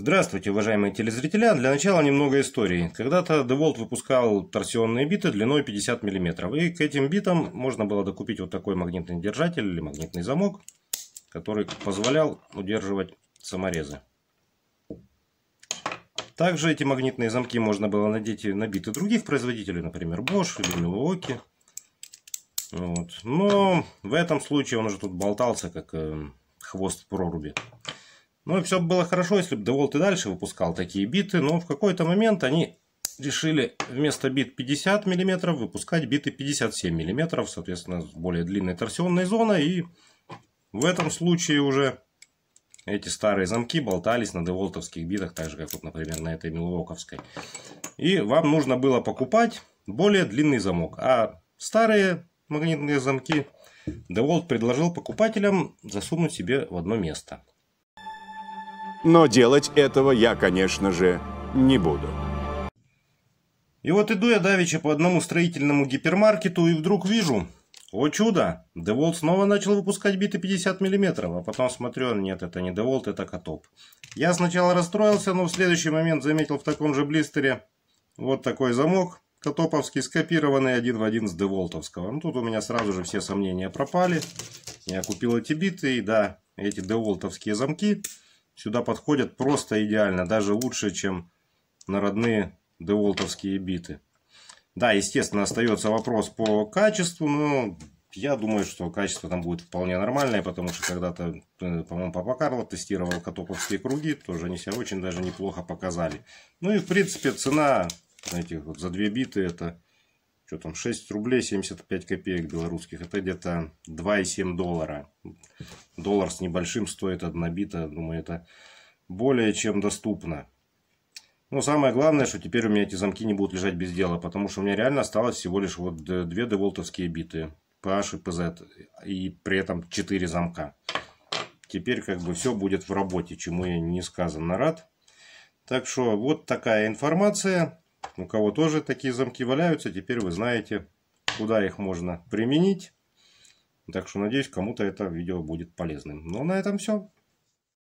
Здравствуйте, уважаемые телезрители! Для начала немного истории. Когда-то DeWalt выпускал торсионные биты длиной 50 мм. И к этим битам можно было докупить вот такой магнитный держатель или магнитный замок, который позволял удерживать саморезы. Также эти магнитные замки можно было надеть и на биты других производителей, например, Bosch или Milwaukee. Вот. Но в этом случае он уже тут болтался, как э, хвост в проруби. Ну и все было хорошо, если бы DeWalt и дальше выпускал такие биты, но в какой-то момент они решили вместо бит 50 мм выпускать биты 57 мм, соответственно, с более длинной торсионной зоной. И в этом случае уже эти старые замки болтались на деволтовских битах, так же, как вот, например, на этой милуоковской. И вам нужно было покупать более длинный замок. А старые магнитные замки DeWalt предложил покупателям засунуть себе в одно место но делать этого я, конечно же, не буду. И вот иду я давеча по одному строительному гипермаркету и вдруг вижу, о чудо, Деволт снова начал выпускать биты 50 мм, а потом смотрю, а нет, это не Деволт, это Котоп. Я сначала расстроился, но в следующий момент заметил в таком же блистере вот такой замок, Котоповский, скопированный один в один с Деволтовского. Ну, тут у меня сразу же все сомнения пропали. Я купил эти биты, и да, эти Деволтовские замки – сюда подходят просто идеально, даже лучше, чем на родные деволтовские биты. Да, естественно, остается вопрос по качеству, но я думаю, что качество там будет вполне нормальное, потому что когда-то, э, по-моему, Папа Карло тестировал катоповские круги, тоже они себя очень даже неплохо показали. Ну и, в принципе, цена знаете, вот за две биты, это, что там, 6 рублей 75 копеек белорусских, это где-то 2,7 доллара доллар с небольшим стоит одна бита. Думаю, это более чем доступно. Но самое главное, что теперь у меня эти замки не будут лежать без дела, потому что у меня реально осталось всего лишь вот две деволтовские биты, PH и PZ, и при этом четыре замка. Теперь как бы все будет в работе, чему я несказанно рад. Так что вот такая информация. У кого тоже такие замки валяются, теперь вы знаете, куда их можно применить. Так что надеюсь, кому-то это видео будет полезным. Ну а на этом все.